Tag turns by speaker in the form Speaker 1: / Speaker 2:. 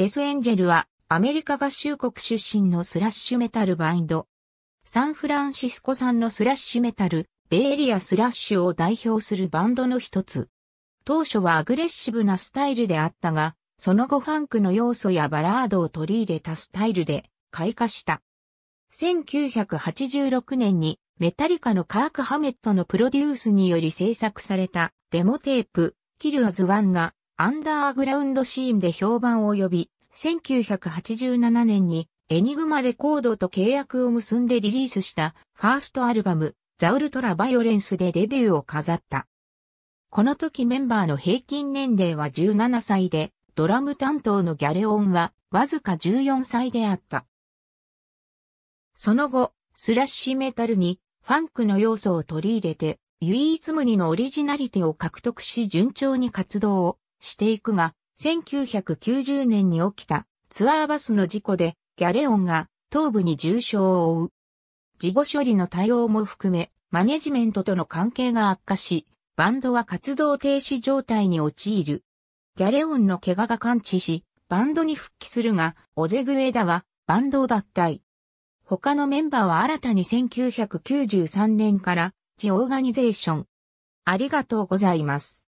Speaker 1: デスエンジェルはアメリカ合衆国出身のスラッシュメタルバインド。サンフランシスコ産のスラッシュメタル、ベイエリアスラッシュを代表するバンドの一つ。当初はアグレッシブなスタイルであったが、その後ファンクの要素やバラードを取り入れたスタイルで開花した。1986年にメタリカのカーク・ハメットのプロデュースにより制作されたデモテープ、キルアズ・ワンがアンダーグラウンドシーンで評判を呼び、1987年にエニグマレコードと契約を結んでリリースしたファーストアルバムザウルトラバイオレンスでデビューを飾った。この時メンバーの平均年齢は17歳で、ドラム担当のギャレオンはわずか14歳であった。その後、スラッシュメタルにファンクの要素を取り入れて、唯一無二のオリジナリティを獲得し順調に活動をしていくが、1990年に起きたツアーバスの事故でギャレオンが頭部に重傷を負う。事後処理の対応も含め、マネジメントとの関係が悪化し、バンドは活動停止状態に陥る。ギャレオンの怪我が感知し、バンドに復帰するが、オゼグエダはバンドを脱退。他のメンバーは新たに1993年からジオーガニゼーション。ありがとうございます。